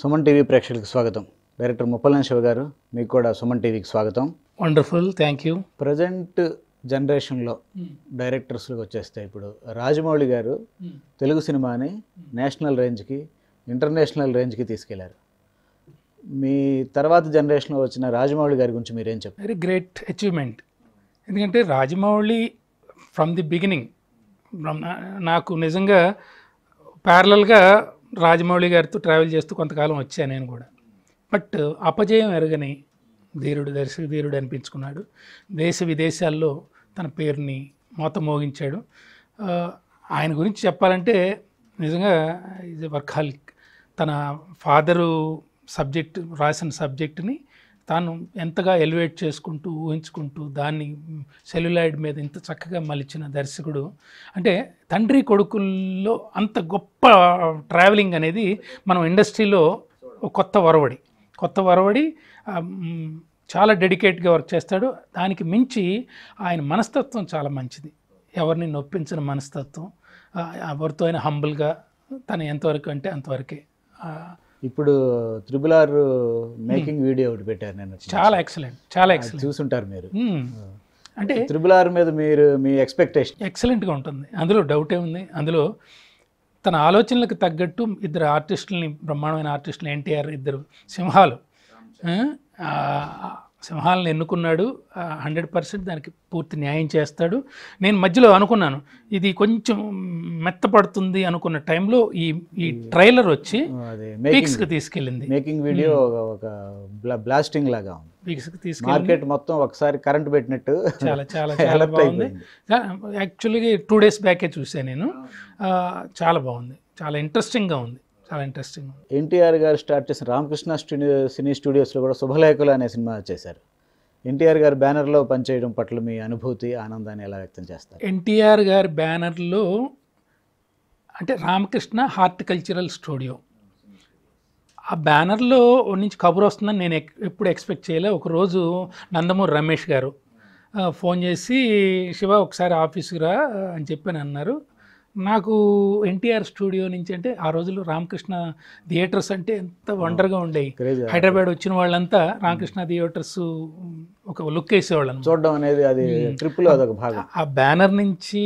Suman TV ప్రేక్షకులకు స్వాగతం director ముప్పలన Shiva గారు మీకు కూడా సుమన్ టీవీకి స్వాగతం వండర్ఫుల్ థ్యాంక్ యూ ప్రజెంట్ జనరేషన్లో డైరెక్టర్స్కి వచ్చేస్తే ఇప్పుడు రాజమౌళి గారు hmm. తెలుగు సినిమాని hmm. నేషనల్ రేంజ్కి ఇంటర్నేషనల్ రేంజ్కి తీసుకెళ్లారు మీ తర్వాత జనరేషన్లో వచ్చిన రాజమౌళి గారి గురించి మీరేం చెప్పారు వెరీ గ్రేట్ అచీవ్మెంట్ ఎందుకంటే రాజమౌళి ఫ్రమ్ ది బిగినింగ్ నాకు నిజంగా ప్యారలల్గా రాజమౌళి గారితో ట్రావెల్ చేస్తూ కొంతకాలం వచ్చాను నేను కూడా బట్ అపజయం ఎరగని ధీరుడు దర్శక ధీరుడు అనిపించుకున్నాడు దేశ విదేశాల్లో తన పేరుని మోత మోగించాడు ఆయన గురించి చెప్పాలంటే నిజంగా ఇది వర్కాలిక్ తన ఫాదరు సబ్జెక్ట్ రాసిన సబ్జెక్టుని తాను ఎంతగా ఎలివేట్ చేసుకుంటూ ఊహించుకుంటూ దాన్ని సెల్యులాయిడ్ మీద ఇంత చక్కగా మలిచిన దర్శకుడు అంటే తండ్రి కొడుకుల్లో అంత గొప్ప ట్రావెలింగ్ అనేది మనం ఇండస్ట్రీలో కొత్త వరవడి కొత్త వరవడి చాలా డెడికేట్గా వర్క్ చేస్తాడు దానికి మించి ఆయన మనస్తత్వం చాలా మంచిది ఎవరిని నొప్పించిన మనస్తత్వం ఎవరితో అయినా హంబుల్గా తను ఎంతవరకు అంటే అంతవరకే ఇప్పుడు త్రిబుల్ ఆర్ మేకింగ్ వీడియో ఒకటి పెట్టారు నేను చాలా ఎక్సలెంట్ చాలా ఎక్సలెంట్ చూసుంటారు మీరు అంటే త్రిబుల్ ఆర్ మీద మీరు మీ ఎక్స్పెక్టేషన్ ఎక్సలెంట్గా ఉంటుంది అందులో డౌట్ ఏముంది అందులో తన ఆలోచనలకు తగ్గట్టు ఇద్దరు ఆర్టిస్టులని బ్రహ్మాండమైన ఆర్టిస్టులు ఎన్టీఆర్ ఇద్దరు సింహాలు సింహాలను ఎన్నుకున్నాడు హండ్రెడ్ పర్సెంట్ దానికి పూర్తి న్యాయం చేస్తాడు నేను మధ్యలో అనుకున్నాను ఇది కొంచెం మెత్తపడుతుంది అనుకున్న టైంలో ఈ ఈ hmm. ట్రైలర్ వచ్చి పీక్స్కి తీసుకెళ్ళింది మేకింగ్ వీడియో hmm. ఒక బ్లాస్టింగ్ లాగా ఉంది మార్కెట్ మొత్తం ఒకసారి కరెంట్ పెట్టినట్టు చాలా చాలా చాలా బాగుంది యాక్చువల్గా టూ డేస్ బ్యాకే చూసాను నేను చాలా బాగుంది చాలా ఇంట్రెస్టింగ్గా ఉంది చాలా ఇంట్రెస్టింగ్ ఎన్టీఆర్ గారు స్టార్ట్ చేసిన రామకృష్ణ స్టూడియో సినీ స్టూడియోస్లో కూడా శుభలేఖలు అనే సినిమా చేశారు ఎన్టీఆర్ గారు బ్యానర్లో పనిచేయడం పట్ల మీ అనుభూతి ఆనందాన్ని ఎలా వ్యక్తం చేస్తారు ఎన్టీఆర్ గారి బ్యానర్లో అంటే రామకృష్ణ హార్టికల్చరల్ స్టూడియో ఆ బ్యానర్లో నుంచి కబుర్ వస్తుందని నేను ఎప్పుడు ఎక్స్పెక్ట్ చేయలే ఒకరోజు నందమూరి రమేష్ గారు ఫోన్ చేసి శివ ఒకసారి ఆఫీస్కి రా అని చెప్పి అన్నారు నాకు ఎన్టీఆర్ స్టూడియో నుంచి అంటే ఆ రోజుల్లో రామకృష్ణ థియేటర్స్ అంటే ఎంత వండర్గా ఉండేవి హైదరాబాద్ వచ్చిన వాళ్ళంతా రామకృష్ణ థియేటర్స్ ఒక లుక్ వేసేవాళ్ళని చూడడం అనేది అది ట్రిప్లో ఆ బ్యానర్ నుంచి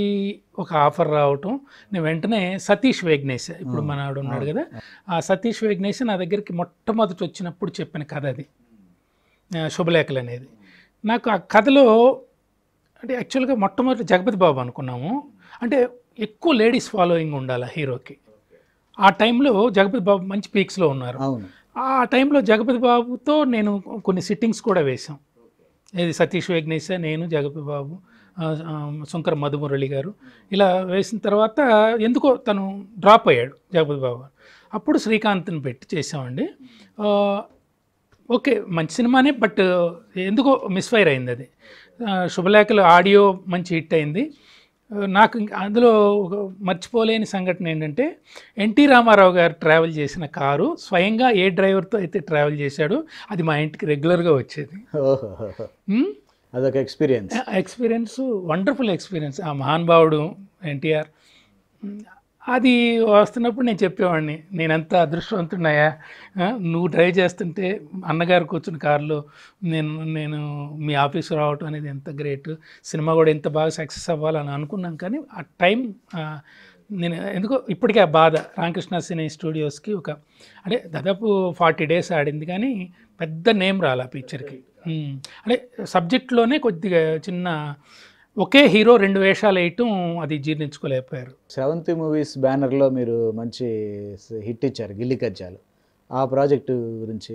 ఒక ఆఫర్ రావటం నేను వెంటనే సతీష్ వేగ్నేష్ ఇప్పుడు మన ఆవిడ ఉన్నాడు కదా ఆ సతీష్ వేగ్నేష్ నా దగ్గరికి మొట్టమొదటి వచ్చినప్పుడు చెప్పిన కథ అది శుభలేఖలు అనేది నాకు ఆ కథలో అంటే యాక్చువల్గా మొట్టమొదటి జగపతి బాబు అనుకున్నాము అంటే ఎక్కువ లేడీస్ ఫాలోయింగ్ ఉండాలి హీరోకి ఆ టైంలో జగపతి బాబు మంచి పీక్స్లో ఉన్నారు ఆ టైంలో జగపతి బాబుతో నేను కొన్ని సిట్టింగ్స్ కూడా వేశాం ఇది సతీష్ వేగ్నేశ నేను జగపతి బాబు శంకర్ మధుమురళి గారు ఇలా వేసిన తర్వాత ఎందుకో తను డ్రాప్ అయ్యాడు జగపతి బాబు అప్పుడు శ్రీకాంత్ని పెట్టి చేసామండి ఓకే మంచి సినిమానే బట్ ఎందుకో మిస్ఫైర్ అయింది అది శుభలేఖలు ఆడియో మంచి హిట్ అయింది నాకు అందులో ఒక మర్చిపోలేని సంఘటన ఏంటంటే ఎన్టీ రామారావు గారు ట్రావెల్ చేసిన కారు స్వయంగా ఏ డ్రైవర్తో అయితే ట్రావెల్ చేశాడో అది మా ఇంటికి రెగ్యులర్గా వచ్చేది అదొక ఎక్స్పీరియన్స్ ఎక్స్పీరియన్స్ వండర్ఫుల్ ఎక్స్పీరియన్స్ ఆ మహానుభావుడు ఎన్టీఆర్ అది వస్తున్నప్పుడు నేను చెప్పేవాడిని నేను ఎంత అదృష్టవంతున్నాయా నువ్వు డ్రైవ్ చేస్తుంటే అన్నగారు కూర్చున్న కారులో నేను నేను మీ ఆఫీస్ రావటం అనేది ఎంత గ్రేట్ సినిమా కూడా ఎంత బాగా సక్సెస్ అవ్వాలని అనుకున్నాం కానీ ఆ టైం నేను ఎందుకో ఇప్పటికే ఆ బాధ రామకృష్ణ సినీ స్టూడియోస్కి ఒక అంటే దాదాపు ఫార్టీ డేస్ ఆడింది కానీ పెద్ద నేమ్ రాలి ఆ పిక్చర్కి అంటే సబ్జెక్ట్లోనే కొద్దిగా చిన్న ఒకే హీరో రెండు వేషాలు వేయటం అది జీర్ణించుకోలేకపోయారు సెవెంత్ మూవీస్ బ్యానర్లో మీరు మంచి హిట్ ఇచ్చారు గిల్లి కజ్జాలు ఆ ప్రాజెక్టు గురించి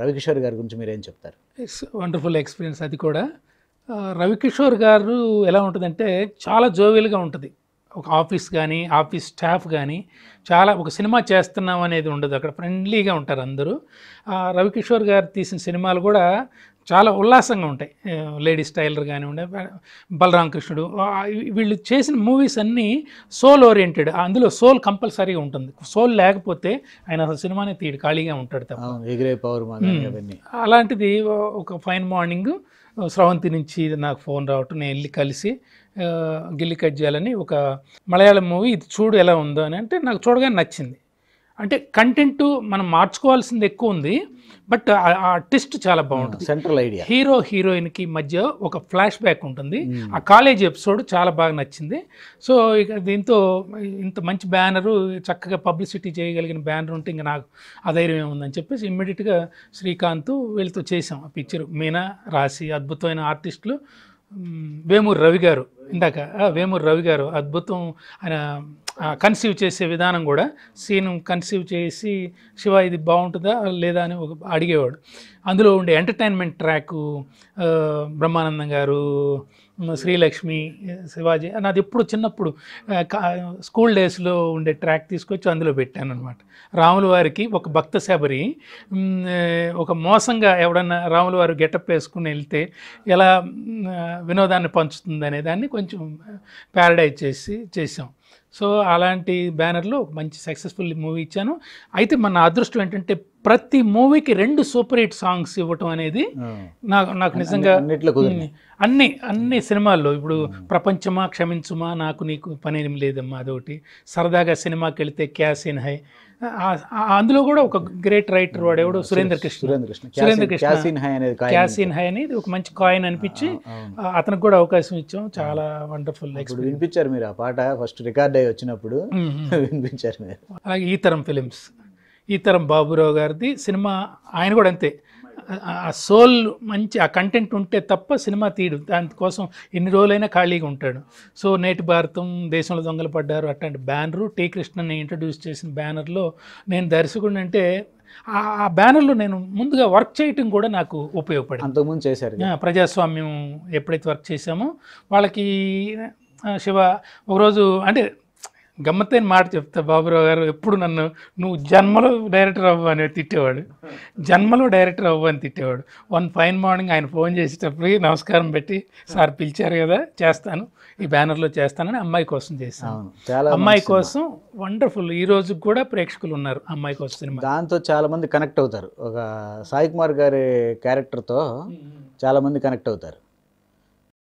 రవికిషోర్ గారి గురించి మీరు ఏం చెప్తారు వండర్ఫుల్ ఎక్స్పీరియన్స్ అది కూడా రవికిషోర్ గారు ఎలా ఉంటుందంటే చాలా జోవిల్గా ఉంటుంది ఒక ఆఫీస్ కానీ ఆఫీస్ స్టాఫ్ కానీ చాలా ఒక సినిమా చేస్తున్నాం అనేది ఉండదు అక్కడ ఫ్రెండ్లీగా ఉంటారు అందరూ రవికిషోర్ గారు తీసిన సినిమాలు కూడా చాలా ఉల్లాసంగా ఉంటాయి లేడీస్ టైలర్ కానివ్వండి బలరామ కృష్ణుడు వీళ్ళు చేసిన మూవీస్ అన్నీ సోల్ ఓరియంటెడ్ అందులో సోల్ కంపల్సరీగా ఉంటుంది సోల్ లేకపోతే ఆయన అసలు సినిమానే తీయడు ఖాళీగా ఉంటాడు తప్ప ఎగిరే పవర్ అలాంటిది ఒక ఫైన్ మార్నింగ్ స్రవంతి నుంచి నాకు ఫోన్ రావటం నేను వెళ్ళి కలిసి గిల్లి కట్ చేయాలని ఒక మలయాళం మూవీ ఇది చూడు ఎలా ఉందో అని అంటే నాకు చూడగానే నచ్చింది అంటే కంటెంట్ మనం మార్చుకోవాల్సింది ఎక్కువ ఉంది బట్ ఆ టెస్ట్ చాలా బాగుంటుంది సెంట్రల్ ఐడియా హీరో హీరోయిన్ కి మధ్య ఒక ఫ్లాష్ బ్యాక్ ఉంటుంది hmm. ఆ కాలేజ్ ఎపిసోడ్ చాలా బాగా నచ్చింది సో ఇక దీంతో ఇంత మంచి బ్యానరు చక్కగా పబ్లిసిటీ చేయగలిగిన బ్యానర్ ఉంటే ఇంకా నాకు అధైర్యం ఏముందని చెప్పేసి ఇమ్మీడియట్గా శ్రీకాంత్ వీళ్ళతో చేసాం ఆ పిక్చర్ మీనా రాసి అద్భుతమైన ఆర్టిస్టులు వేమూరు రవి గారు ఇందాక వేమూరు రవి గారు అద్భుతం ఆయన కన్సీవ్ చేసే విధానం కూడా సీన్ కన్సీవ్ చేసి శివ ఇది బాగుంటుందా లేదా అని ఒక అడిగేవాడు అందులో ఉండే ఎంటర్టైన్మెంట్ ట్రాకు బ్రహ్మానందం గారు శ్రీలక్ష్మి శివాజీ అని అది ఎప్పుడు చిన్నప్పుడు స్కూల్ డేస్లో ఉండే ట్రాక్ తీసుకొచ్చి అందులో పెట్టాను అనమాట రాముల వారికి ఒక భక్త శబరి ఒక మోసంగా ఎవడన్నా రాముల వారు గెటప్ వేసుకుని వెళ్తే ఎలా వినోదాన్ని పంచుతుంది అనే దాన్ని కొంచెం ప్యారడైజ్ చేసి చేసాం సో అలాంటి బ్యానర్లో మంచి సక్సెస్ఫుల్ మూవీ ఇచ్చాను అయితే మన అదృష్టం ఏంటంటే ప్రతి మూవీకి రెండు సూపర్ హిట్ సాంగ్స్ ఇవ్వటం అనేది నాకు నాకు నిజంగా అన్ని అన్ని సినిమాల్లో ఇప్పుడు ప్రపంచమా క్షమించుమా నాకు నీకు పనేం లేదమ్మా అదొకటి సరదాగా సినిమాకి వెళితే క్యాసిన్ హై అందులో కూడా ఒక గ్రేట్ రైటర్ వాడు ఎవడు సురేంద్ర కృష్ణ కృష్ణ హై అనేది అనేది ఒక మంచి కాయిన్ అనిపించి అతనికి కూడా అవకాశం ఇచ్చాం చాలా వండర్ఫుల్ వినిపించారు మీరు ఆ పాట ఫస్ట్ రికార్డ్ అయ్యి వచ్చినప్పుడు వినిపించారు మీరు అలాగే ఈ తరం ఫిలిమ్స్ ఈ తరం బాబురావు గారిది సినిమా ఆయన కూడా అంతే ఆ సోల్ మంచి ఆ కంటెంట్ ఉంటే తప్ప సినిమా తీయడు దానికోసం ఎన్ని రోజులైనా ఖాళీగా ఉంటాడు సో నేటి భారతం దేశంలో దొంగలు పడ్డారు అట్లాంటి బ్యానరు టీ కృష్ణని ఇంట్రడ్యూస్ చేసిన బ్యానర్లో నేను దర్శకుడు అంటే ఆ బ్యానర్లో నేను ముందుగా వర్క్ చేయటం కూడా నాకు ఉపయోగపడింది అంతకుముందు చేశారు ప్రజాస్వామ్యం ఎప్పుడైతే వర్క్ చేశామో వాళ్ళకి శివ ఒకరోజు అంటే గమ్మత్తైన మాట చెప్తా బాబురావు గారు ఎప్పుడు నన్ను నువ్వు జన్మలో డైరెక్టర్ అవ్వు అని తిట్టేవాడు జన్మలో డైరెక్టర్ అవ్వు అని తిట్టేవాడు వన్ ఫైన్ మార్నింగ్ ఆయన ఫోన్ చేసేటప్పటికి నమస్కారం పెట్టి సార్ పిలిచారు కదా చేస్తాను ఈ బ్యానర్లో చేస్తానని అమ్మాయి కోసం చేస్తాను అమ్మాయి కోసం వండర్ఫుల్ ఈ రోజు కూడా ప్రేక్షకులు ఉన్నారు అమ్మాయి కోసం సినిమా దాంతో చాలామంది కనెక్ట్ అవుతారు ఒక సాయి కుమార్ గారి క్యారెక్టర్తో చాలామంది కనెక్ట్ అవుతారు